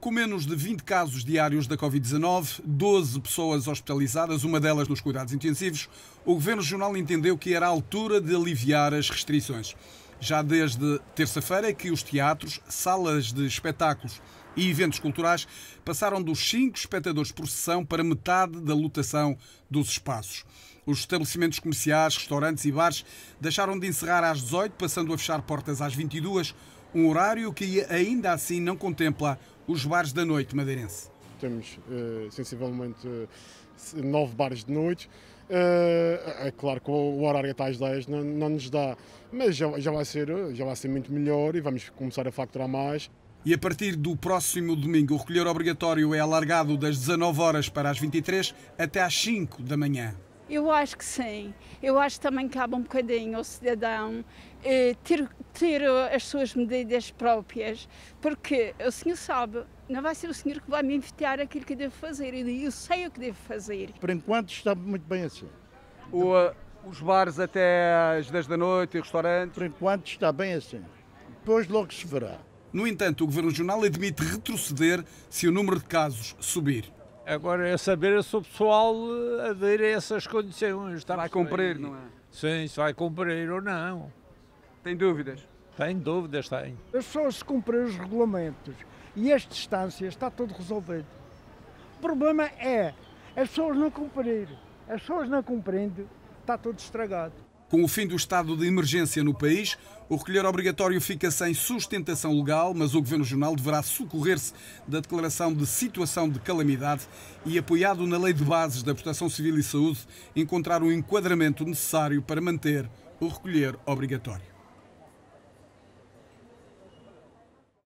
Com menos de 20 casos diários da Covid-19, 12 pessoas hospitalizadas, uma delas nos cuidados intensivos, o Governo Regional entendeu que era a altura de aliviar as restrições. Já desde terça-feira é que os teatros, salas de espetáculos e eventos culturais passaram dos 5 espectadores por sessão para metade da lotação dos espaços. Os estabelecimentos comerciais, restaurantes e bares deixaram de encerrar às 18, passando a fechar portas às 22, um horário que ainda assim não contempla os bares da noite madeirense. Temos uh, sensivelmente uh, nove bares de noite. Uh, é claro que o horário até às 10 não, não nos dá, mas já, já, vai ser, já vai ser muito melhor e vamos começar a facturar mais. E a partir do próximo domingo, o recolher obrigatório é alargado das 19 horas para as 23 até às 5 da manhã. Eu acho que sim. Eu acho que também cabe um bocadinho ao cidadão eh, ter, ter eh, as suas medidas próprias, porque o senhor sabe, não vai ser o senhor que vai me invitar aquilo que devo fazer. E eu sei o que devo fazer. Por enquanto está muito bem assim. O, eh, os bares até às 10 da noite e restaurantes? Por enquanto está bem assim. Depois logo se verá. No entanto, o Governo Regional admite retroceder se o número de casos subir. Agora é saber se o pessoal aderir eh, a essas condições. Tá vai cumprir, não é? Sim, se vai cumprir ou não. Tem dúvidas? Tem dúvidas, tem. As pessoas se cumprir os regulamentos e as distâncias está tudo resolvido. O problema é as pessoas não cumprir. As pessoas não cumprindo, está tudo estragado. Com o fim do estado de emergência no país, o recolher obrigatório fica sem sustentação legal, mas o Governo Jornal deverá socorrer-se da declaração de situação de calamidade e, apoiado na Lei de Bases da Proteção Civil e Saúde, encontrar o enquadramento necessário para manter o recolher obrigatório.